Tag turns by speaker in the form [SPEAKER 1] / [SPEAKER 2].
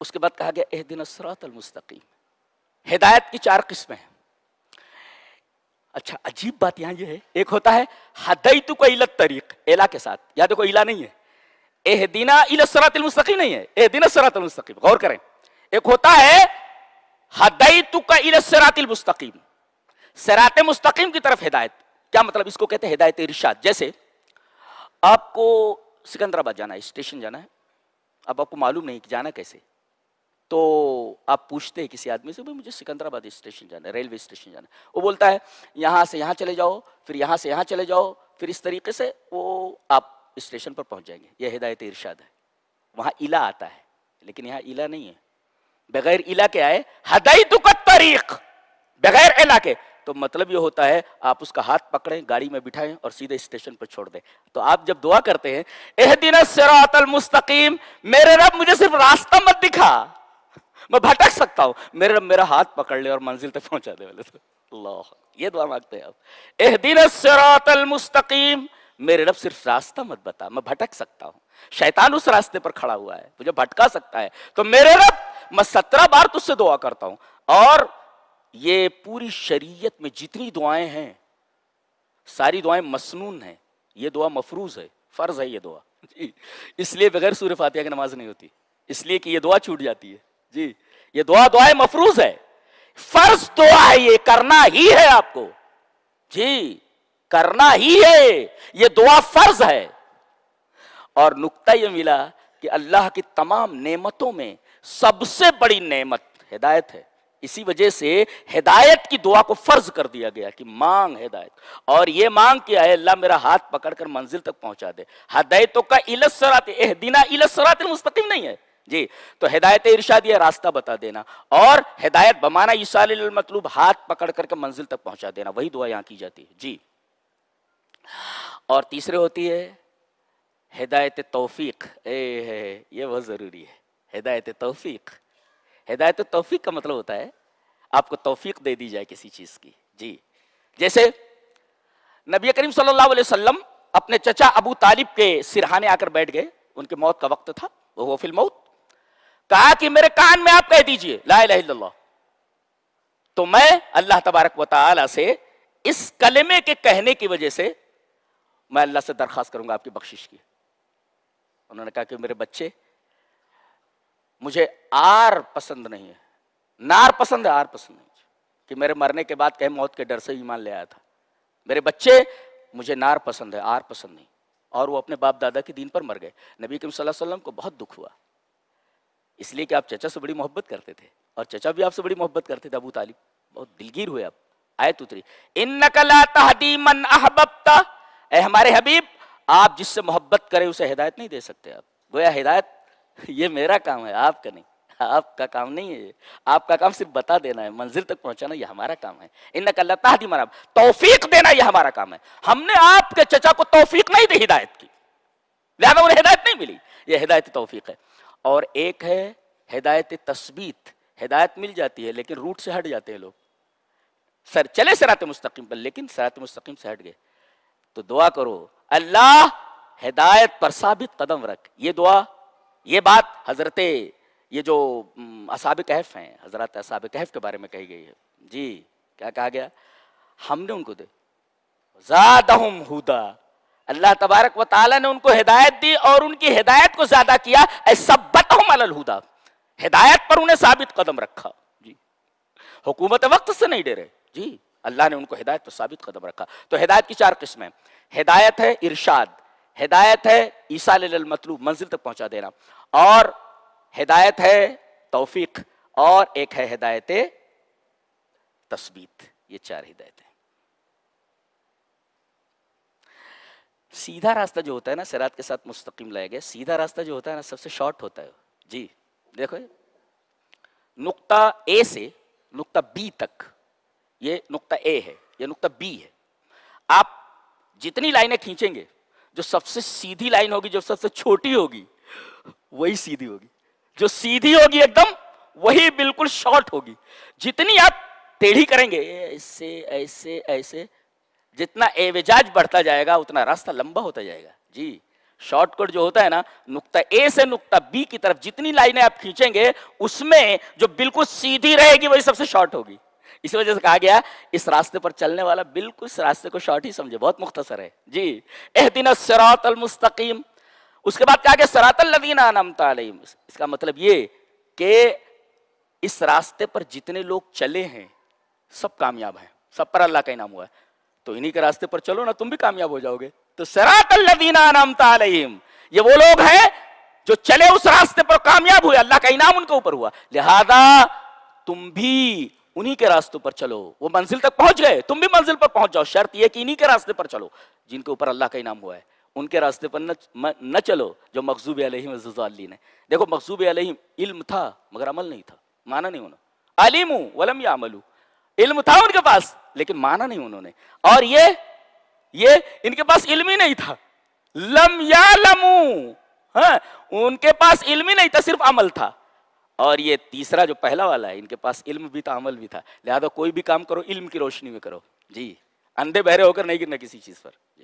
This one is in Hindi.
[SPEAKER 1] उसके बाद कहा गया एह दिन मुस्तकीम हिदायत की चार किस्में हैं अच्छा अजीब बात यहां यह है एक होता है हदई तो का इलत तरीक एला के साथ या देखो इला नहीं है एह दीना इलसरात मुस्तकीम नहीं है एह दीना सरात मुस्तकीम गौर करें एक होता है हदई तो का इलसरात मुस्तकीम सरात मुस्तकीम की तरफ हिदायत क्या मतलब इसको कहते हैं हिदायत इरशाद जैसे आपको सिकंदराबाद जाना है स्टेशन जाना है अब आपको मालूम नहीं कि जाना कैसे तो आप पूछते हैं किसी आदमी से भाई मुझे सिकंदराबाद स्टेशन जाना है रेलवे स्टेशन जाना है वो बोलता है यहाँ से यहाँ चले जाओ फिर यहाँ से यहाँ चले जाओ फिर इस तरीके से वो आप स्टेशन पर पहुँच जाएंगे यह हिदायत इर्शाद है वहाँ इला आता है लेकिन यहाँ इला नहीं है बगैर इला के आए हदई तरीक बगैर इला के तो मतलब ये होता है आप उसका हाथ पकड़ें गाड़ी में बिठाएं और सीधे स्टेशन पर छोड़ दें तो आप जब दुआ करते हैं एह दिन मुस्तकीम मेरे रब मुझे सिर्फ रास्ता मत दिखा मैं भटक सकता हूँ मेरे मेरा हाथ पकड़ ले और मंजिल तक पहुंचा दे वाले तो अल्लाह ये दुआ मांगते हैं आप मुस्तकीम मेरे रब सिर्फ रास्ता मत बता मैं भटक सकता हूं शैतान उस रास्ते पर खड़ा हुआ है मुझे भटका सकता है तो मेरे रब मैं सत्रह बार तुझसे दुआ करता हूँ और ये पूरी शरीयत में जितनी दुआएं हैं सारी दुआएं मसनून हैं ये दुआ मफरूज है फर्ज है ये दुआ इसलिए बगैर सूर्य फातिहा की नमाज नहीं होती इसलिए कि ये दुआ छूट जाती है जी ये दुआ दुआए मफरूज है फर्ज दुआ तो है ये करना ही है आपको जी करना ही है ये दुआ फर्ज है और नुकता ये मिला कि अल्लाह की तमाम नेमतों में सबसे बड़ी नेमत हिदायत है इसी वजह से हिदायत की दुआ को फर्ज कर दिया गया कि मांग हिदायत और यह मांग किया है अल्लाह मेरा हाथ पकड़कर मंजिल तक पहुंचा दे हदायतों का इलसरात एहदीना इलसरात मुस्तकिम नहीं है जी तो हिदायत इर्शाद यह रास्ता बता देना और हिदायत बमाना ईसाल मतलूब हाथ पकड़ करके मंजिल तक पहुंचा देना वही दुआ यहां की जाती है जी और तीसरे होती है हिदायत तोफीक ए है ये बहुत ज़रूरी है हिदायत तोफीक हिदायत तोफीक का मतलब होता है आपको तोफीक दे दी जाए किसी चीज़ की जी जैसे नबी करीम सल्लल्लाहु अलैहि वसल्लम अपने चचा अबू तालिब के सिरहाने आकर बैठ गए उनके मौत का वक्त था वो फिल मौत कहा कि मेरे कान में आप कह दीजिए ला लाला तो मैं अल्लाह तबारक वाला से इस कलमे के कहने की वजह से मैं अल्लाह से दरख्वास्त करूंगा आपकी बख्शिश की उन्होंने कहा कि मेरे बच्चे मुझे आर पसंद नहीं है नार पसंद है आर पसंद नहीं कि मेरे मरने के बाद कहे मौत के डर से ईमान ले आया था मेरे बच्चे मुझे नार पसंद है आर पसंद नहीं और वो अपने बाप दादा के दीन पर मर गए नबी कम सल्लल्लाहु अलैहि वसल्लम को बहुत दुख हुआ इसलिए कि आप चचा से बड़ी मोहब्बत करते थे और चचा भी आपसे बड़ी मोहब्बत करते थे अबू तालिब बहुत दिलगीर हुए आप आयत उतरी इन नकला तहदी मन अहबता ए हमारे हबीब आप जिससे मोहब्बत करें उसे हिदायत नहीं दे सकते आप गोया हिदायत ये मेरा काम है आपका नहीं आपका काम नहीं है आपका काम सिर्फ बता देना है मंजिल तक पहुंचाना यह हमारा काम है इन नकल्ला दी तोफीक देना यह हमारा काम है हमने आपके चचा को तोफीक नहीं दी हिदायत की लिहाजा उन्हें हिदायत नहीं मिली यह हिदायत तोफीक है और एक है हिदायत तस्बीत हिदायत मिल जाती है लेकिन रूट से हट जाते हैं लोग सर चले सरात मुस्तकीम पर लेकिन सरात मुस्तकीम से हट गए तो दुआ करो अल्लाह हिदायत पर साबित कदम रख ये दुआ ये बात हजरत ये जो असाब कहफ हैं हजरत असाब कहफ के बारे में कही गई है जी क्या कहा गया हमने उनको दे हुदा अल्लाह तबारक व ताली ने उनको हिदायत दी और उनकी हिदायत को ज्यादा किया सबत हुदा हिदायत पर उन्हें साबित कदम रखा जी हुकूमत वक्त से नहीं डरे जी अल्लाह ने उनको हिदायत पर साबित कदम रखा तो हिदायत की चार किस्में हिदायत है इरशाद हिदायत है ईसा मतलूब मंजिल तक पहुंचा देना और हिदायत है तोफीक और एक है हिदायत तस्बीत ये चार हिदायतें सीधा रास्ता जो होता है ना सिरात के साथ मुस्तकिम लाया गया सीधा रास्ता जो होता है ना सबसे शॉर्ट होता है जी देखो नुकता ए से नुकता बी तक ये नुकता ए है ये नुकता बी है आप जितनी लाइनें खींचेंगे जो सबसे सीधी लाइन होगी जो सबसे छोटी होगी वही सीधी होगी जो सीधी होगी एकदम वही बिल्कुल शॉर्ट होगी जितनी आप टेढ़ी करेंगे ऐसे ऐसे ऐसे जितना एवेजाज बढ़ता जाएगा उतना रास्ता लंबा होता जाएगा जी शॉर्टकट जो होता है ना नुक्ता ए से नुक्ता बी की तरफ जितनी लाइनें आप खींचेंगे उसमें जो बिल्कुल सीधी रहेगी वही सबसे शॉर्ट होगी इस वजह से कहा गया इस रास्ते पर चलने वाला बिल्कुल इस रास्ते को शॉर्ट ही समझे बहुत मुख्तसर है जी एहदीन सरात मुस्तकीम उसके बाद कहा गया सरातल लदीना नमता इसका मतलब ये कि इस रास्ते पर जितने लोग चले हैं सब कामयाब हैं सब पर अल्लाह का इनाम हुआ है तो इन्हीं के रास्ते पर चलो ना तुम भी कामयाब हो जाओगे तो सरातल्लदीना ये वो लोग हैं जो चले उस रास्ते पर कामयाब हुए अल्लाह का इनाम उनके ऊपर हुआ लिहाजा तुम भी उन्हीं के रास्ते पर चलो वो मंजिल तक पहुंच गए तुम भी मंजिल पर पहुंच जाओ शर्त यह कि इन्हीं के रास्ते पर चलो जिनके ऊपर अल्लाह का इनाम हुआ है उनके रास्ते पर न न चलो जो मकजूब अलही ने देखो मकजूब अलही इल्म था मगर अमल नहीं था माना नहीं उन्होंने अलीमू वलम या अमलू इल्म था उनके पास लेकिन माना नहीं उन्होंने और ये ये इनके पास इल्म ही नहीं था लम या लमू हाँ, उनके पास इल्म ही नहीं था सिर्फ अमल था और ये तीसरा जो पहला वाला है इनके पास इल्म भी था अमल भी था लिहाजा कोई भी काम करो इल्म की रोशनी में करो जी अंधे बहरे होकर नहीं गिरना किसी चीज पर